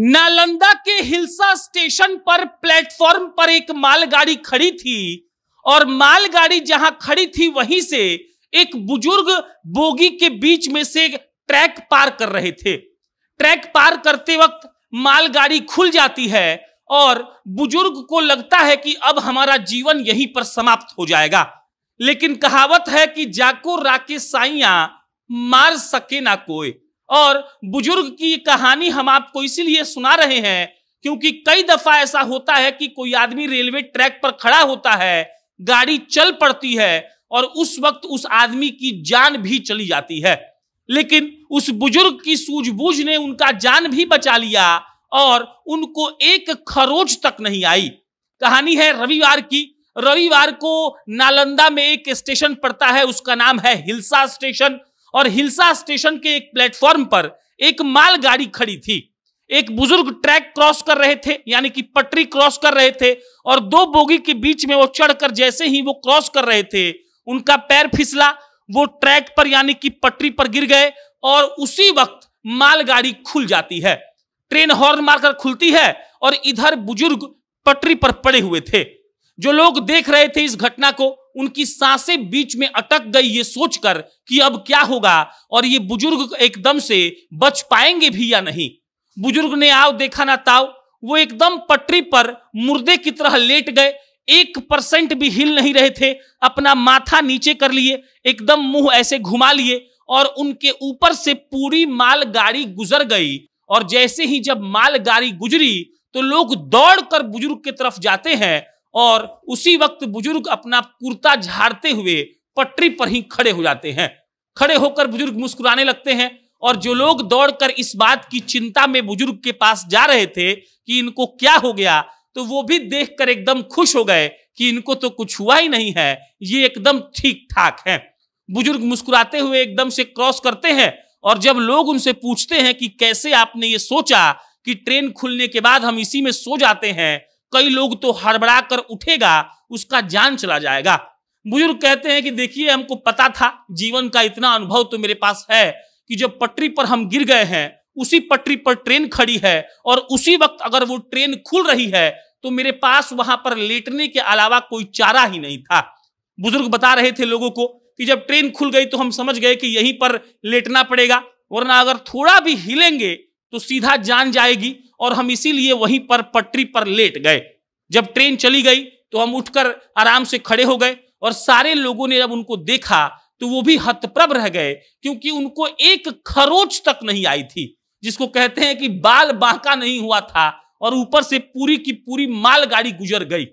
नालंदा के हिलसा स्टेशन पर प्लेटफॉर्म पर एक मालगाड़ी खड़ी थी और मालगाड़ी जहां खड़ी थी वहीं से एक बुजुर्ग बोगी के बीच में से ट्रैक पार कर रहे थे ट्रैक पार करते वक्त मालगाड़ी खुल जाती है और बुजुर्ग को लगता है कि अब हमारा जीवन यहीं पर समाप्त हो जाएगा लेकिन कहावत है कि जाको राके साइया मार सके ना कोई और बुजुर्ग की कहानी हम आपको इसीलिए सुना रहे हैं क्योंकि कई दफा ऐसा होता है कि कोई आदमी रेलवे ट्रैक पर खड़ा होता है गाड़ी चल पड़ती है और उस वक्त उस आदमी की जान भी चली जाती है लेकिन उस बुजुर्ग की सूझबूझ ने उनका जान भी बचा लिया और उनको एक खरोच तक नहीं आई कहानी है रविवार की रविवार को नालंदा में एक स्टेशन पड़ता है उसका नाम है हिलसा स्टेशन और हिलसा स्टेशन के एक प्लेटफॉर्म पर एक मालगाड़ी खड़ी थी एक बुजुर्ग ट्रैक क्रॉस कर रहे थे यानी कि पटरी क्रॉस कर रहे थे और दो बोगी के बीच में वो चढ़कर जैसे ही वो क्रॉस कर रहे थे उनका पैर फिसला वो ट्रैक पर यानी कि पटरी पर गिर गए और उसी वक्त मालगाड़ी खुल जाती है ट्रेन हॉर्न मारकर खुलती है और इधर बुजुर्ग पटरी पर पड़े हुए थे जो लोग देख रहे थे इस घटना को उनकी सांसें बीच में अटक गई ये सोचकर कि अब क्या होगा और ये बुजुर्ग एकदम से बच पाएंगे भी या नहीं बुजुर्ग ने आओ देखा ना ताओ वो एकदम पटरी पर मुर्दे की तरह लेट गए एक परसेंट भी हिल नहीं रहे थे अपना माथा नीचे कर लिए एकदम मुंह ऐसे घुमा लिए और उनके ऊपर से पूरी मालगाड़ी गुजर गई और जैसे ही जब मालगाड़ी गुजरी तो लोग दौड़कर बुजुर्ग की तरफ जाते हैं और उसी वक्त बुजुर्ग अपना कुर्ता झाड़ते हुए पटरी पर ही खड़े हो जाते हैं खड़े होकर बुजुर्ग मुस्कुराने लगते हैं और जो लोग दौड़कर इस बात की चिंता में बुजुर्ग के पास जा रहे थे कि इनको क्या हो गया तो वो भी देखकर एकदम खुश हो गए कि इनको तो कुछ हुआ ही नहीं है ये एकदम ठीक ठाक है बुजुर्ग मुस्कुराते हुए एकदम से क्रॉस करते हैं और जब लोग उनसे पूछते हैं कि कैसे आपने ये सोचा कि ट्रेन खुलने के बाद हम इसी में सो जाते हैं कई लोग तो हड़बड़ा कर उठेगा उसका जान चला जाएगा बुजुर्ग कहते हैं कि देखिए हमको पता था जीवन का इतना अनुभव तो मेरे पास है कि जब पटरी पर हम गिर गए हैं उसी पटरी पर ट्रेन खड़ी है और उसी वक्त अगर वो ट्रेन खुल रही है तो मेरे पास वहां पर लेटने के अलावा कोई चारा ही नहीं था बुजुर्ग बता रहे थे लोगों को कि जब ट्रेन खुल गई तो हम समझ गए कि यहीं पर लेटना पड़ेगा वरना अगर थोड़ा भी हिलेंगे तो सीधा जान जाएगी और हम इसीलिए वहीं पर पटरी पर लेट गए जब ट्रेन चली गई तो हम उठकर आराम से खड़े हो गए और सारे लोगों ने जब उनको देखा तो वो भी हतप्रभ रह गए क्योंकि उनको एक खरोच तक नहीं आई थी जिसको कहते हैं कि बाल बांका नहीं हुआ था और ऊपर से पूरी की पूरी मालगाड़ी गुजर गई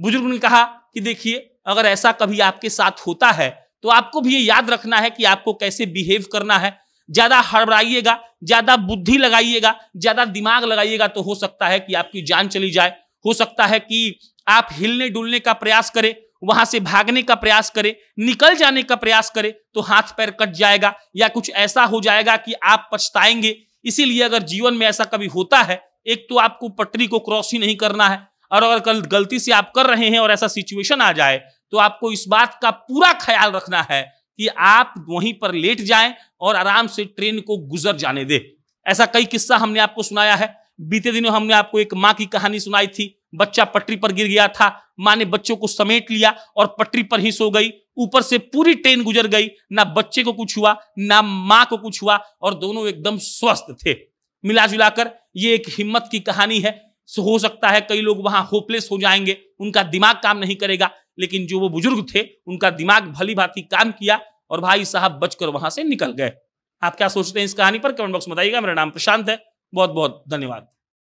बुजुर्ग ने कहा कि देखिए अगर ऐसा कभी आपके साथ होता है तो आपको भी ये याद रखना है कि आपको कैसे बिहेव करना है ज़्यादा हड़बड़ाइएगा ज़्यादा बुद्धि लगाइएगा ज़्यादा दिमाग लगाइएगा तो हो सकता है कि आपकी जान चली जाए हो सकता है कि आप हिलने डुलने का प्रयास करें वहां से भागने का प्रयास करे निकल जाने का प्रयास करे तो हाथ पैर कट जाएगा या कुछ ऐसा हो जाएगा कि आप पछताएंगे इसीलिए अगर जीवन में ऐसा कभी होता है एक तो आपको पटरी को क्रॉस ही नहीं करना है और अगर कल गलती से आप कर रहे हैं और ऐसा सिचुएशन आ जाए तो आपको इस बात का पूरा ख्याल रखना है कि आप वहीं पर लेट जाएं और आराम से ट्रेन को गुजर जाने दे ऐसा कई किस्सा हमने आपको सुनाया है बीते दिनों हमने आपको एक माँ की कहानी सुनाई थी बच्चा पटरी पर गिर गया था माँ ने बच्चों को समेट लिया और पटरी पर ही सो गई ऊपर से पूरी ट्रेन गुजर गई ना बच्चे को कुछ हुआ ना माँ को कुछ हुआ और दोनों एकदम स्वस्थ थे मिला जुलाकर ये एक हिम्मत की कहानी है हो सकता है कई लोग वहां होपलेस हो जाएंगे उनका दिमाग काम नहीं करेगा लेकिन जो वो बुजुर्ग थे उनका दिमाग भली भांति काम किया और भाई साहब बचकर वहां से निकल गए आप क्या सोचते हैं इस कहानी पर कमेंट बॉक्स में बताइएगा मेरा नाम प्रशांत है बहुत बहुत धन्यवाद